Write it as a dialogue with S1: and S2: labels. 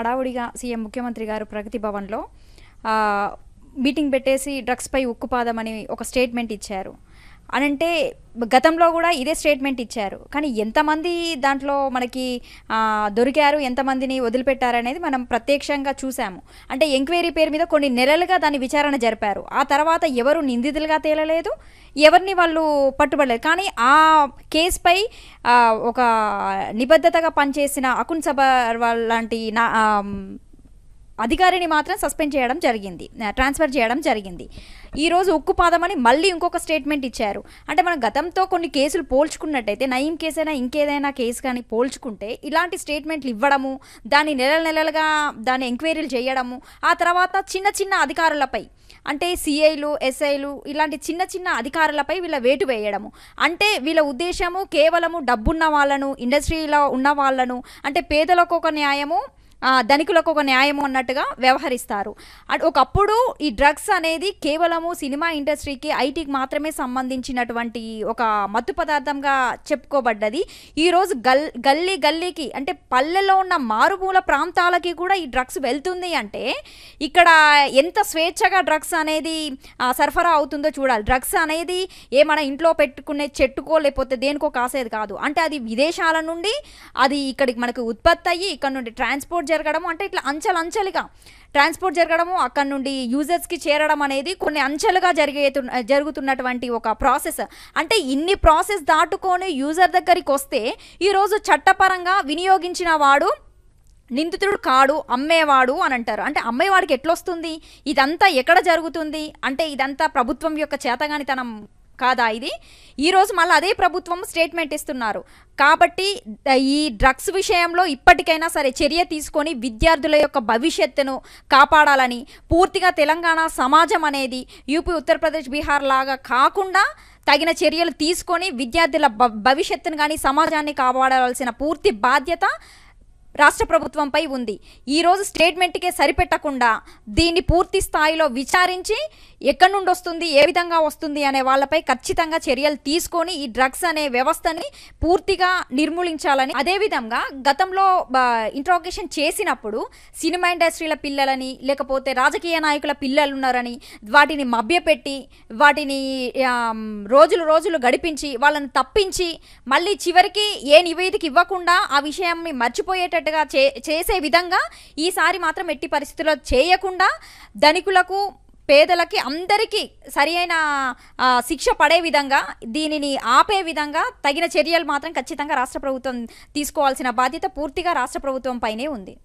S1: హడావుడిగా సీఎం ముఖ్యమంత్రి గారు ప్రగతి భవన్లో మీటింగ్ పెట్టేసి డ్రగ్స్పై ఉక్కుపాదమని ఒక స్టేట్మెంట్ ఇచ్చారు అని అంటే గతంలో కూడా ఇదే స్టేట్మెంట్ ఇచ్చారు కానీ ఎంతమంది దాంట్లో మనకి దొరికారు ఎంతమందిని వదిలిపెట్టారనేది మనం ప్రత్యక్షంగా చూసాము అంటే ఎంక్వైరీ పేరు మీద కొన్ని నెలలుగా దాన్ని విచారణ జరిపారు ఆ తర్వాత ఎవరు నిందితులుగా తేలలేదు ఎవరిని వాళ్ళు పట్టుబడలేదు కానీ ఆ కేసుపై ఒక నిబద్ధతగా పనిచేసిన అకున్ వాళ్ళ లాంటి నా అధికారిని మాత్రం సస్పెండ్ చేయడం జరిగింది ట్రాన్స్ఫర్ చేయడం జరిగింది ఈరోజు ఉక్కు పాదమని మళ్ళీ ఇంకొక స్టేట్మెంట్ ఇచ్చారు అంటే మనం గతంతో కొన్ని కేసులు పోల్చుకున్నట్టయితే నయం కేసైనా ఇంకేదైనా కేసు కానీ పోల్చుకుంటే ఇలాంటి స్టేట్మెంట్లు ఇవ్వడము దాన్ని నెల నెలలుగా దాన్ని ఎంక్వైరీలు చేయడము ఆ తర్వాత చిన్న చిన్న అధికారులపై అంటే సిఐలు ఎస్ఐలు ఇలాంటి చిన్న చిన్న అధికారులపై వీళ్ళ వేటు వేయడము అంటే వీళ్ళ ఉద్దేశము కేవలము డబ్బున్న వాళ్ళను ఇండస్ట్రీలో ఉన్న వాళ్ళను అంటే పేదలకు ఒక న్యాయము ధనికులకు ఒక న్యాయము అన్నట్టుగా వ్యవహరిస్తారు అట్ ఒకప్పుడు ఈ డ్రగ్స్ అనేది కేవలము సినిమా ఇండస్ట్రీకి ఐటీకి మాత్రమే సంబంధించినటువంటి ఒక మత్తు పదార్థంగా చెప్పుకోబడ్డది ఈరోజు గల్ గల్లీ గల్లీకి అంటే పల్లెలో ఉన్న మారుమూల ప్రాంతాలకి కూడా ఈ డ్రగ్స్ వెళ్తుంది అంటే ఇక్కడ ఎంత స్వేచ్ఛగా డ్రగ్స్ అనేది సరఫరా అవుతుందో చూడాలి డ్రగ్స్ అనేది ఏ మన ఇంట్లో పెట్టుకునే చెట్టుకో లేకపోతే దేనికో కాసేది కాదు అంటే అది విదేశాల నుండి అది ఇక్కడికి మనకు ఉత్పత్తి అయ్యి ఇక్కడ నుండి ట్రాన్స్పోర్ట్ జరగడము అంటే ఇట్లా అంచెలంచెలుగా ట్రాన్స్పోర్ట్ జరగడము అక్కడ నుండి యూజర్స్కి చేరడం అనేది కొన్ని అంచెలుగా జరిగే జరుగుతున్నటువంటి ఒక ప్రాసెస్ అంటే ఇన్ని ప్రాసెస్ దాటుకొని యూజర్ దగ్గరికి వస్తే ఈరోజు చట్టపరంగా వినియోగించిన వాడు నిందితుడు కాడు అమ్మేవాడు అని అంటారు అంటే అమ్మేవాడికి ఎట్లొస్తుంది ఇదంతా ఎక్కడ జరుగుతుంది అంటే ఇదంతా ప్రభుత్వం యొక్క చేతగానితనం కాదా ఇది ఈరోజు మళ్ళీ అదే ప్రభుత్వం స్టేట్మెంట్ ఇస్తున్నారు కాబట్టి ఈ డ్రగ్స్ విషయంలో ఇప్పటికైనా సరే చర్య తీసుకొని విద్యార్థుల యొక్క భవిష్యత్తును కాపాడాలని పూర్తిగా తెలంగాణ సమాజం అనేది యూపీ ఉత్తరప్రదేశ్ బీహార్ లాగా కాకుండా తగిన చర్యలు తీసుకొని విద్యార్థుల భవిష్యత్తును కానీ సమాజాన్ని కాపాడాల్సిన పూర్తి బాధ్యత రాష్ట్ర ప్రభుత్వంపై ఉంది ఈరోజు స్టేట్మెంట్కే సరిపెట్టకుండా దీన్ని పూర్తి స్థాయిలో విచారించి ఎక్కడి నుండి వస్తుంది ఏ విధంగా వస్తుంది అనే వాళ్ళపై ఖచ్చితంగా చర్యలు తీసుకొని ఈ డ్రగ్స్ అనే వ్యవస్థని పూర్తిగా నిర్మూలించాలని అదేవిధంగా గతంలో ఇంట్రోగేషన్ చేసినప్పుడు సినిమా ఇండస్ట్రీల పిల్లలని లేకపోతే రాజకీయ నాయకుల పిల్లలు ఉన్నారని వాటిని మభ్యపెట్టి వాటిని రోజులు రోజులు గడిపించి వాళ్ళని తప్పించి మళ్ళీ చివరికి ఏ నివేదిక ఇవ్వకుండా ఆ విషయాన్ని మర్చిపోయేటట్టు చేసినట్టుగా చే చేసే విధంగా ఈసారి మాత్రం ఎట్టి పరిస్థితుల్లో చేయకుండా ధనికులకు పేదలకి అందరికీ సరియైన శిక్ష పడే విధంగా దీనిని ఆపే విధంగా తగిన చర్యలు మాత్రం ఖచ్చితంగా రాష్ట్ర ప్రభుత్వం తీసుకోవాల్సిన బాధ్యత పూర్తిగా రాష్ట్ర ప్రభుత్వం పైనే ఉంది